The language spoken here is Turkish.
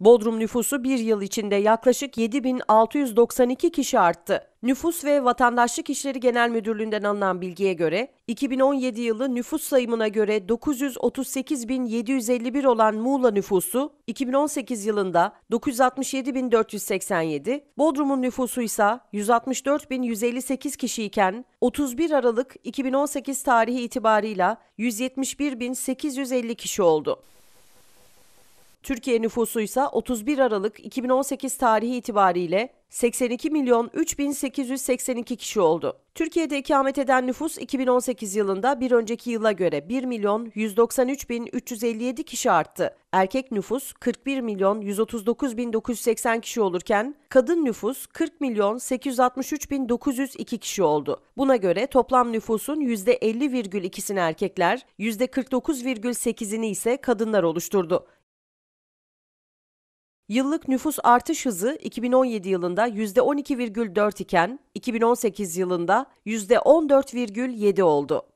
Bodrum nüfusu bir yıl içinde yaklaşık 7692 kişi arttı. Nüfus ve Vatandaşlık İşleri Genel Müdürlüğü'nden alınan bilgiye göre 2017 yılı nüfus sayımına göre 938.751 olan Muğla nüfusu 2018 yılında 967.487, Bodrum'un nüfusu ise 164.158 kişiyken 31 Aralık 2018 tarihi itibarıyla 171.850 kişi oldu. Türkiye nüfusu ise 31 Aralık 2018 tarihi itibariyle 82 milyon 3882 kişi oldu. Türkiye'de ikamet eden nüfus 2018 yılında bir önceki yıla göre 1 milyon 193 bin 357 kişi arttı. Erkek nüfus 41 milyon 139 bin 980 kişi olurken kadın nüfus 40 milyon 863 bin 902 kişi oldu. Buna göre toplam nüfusun %50,2'sini erkekler, %49,8'ini ise kadınlar oluşturdu. Yıllık nüfus artış hızı 2017 yılında %12,4 iken 2018 yılında %14,7 oldu.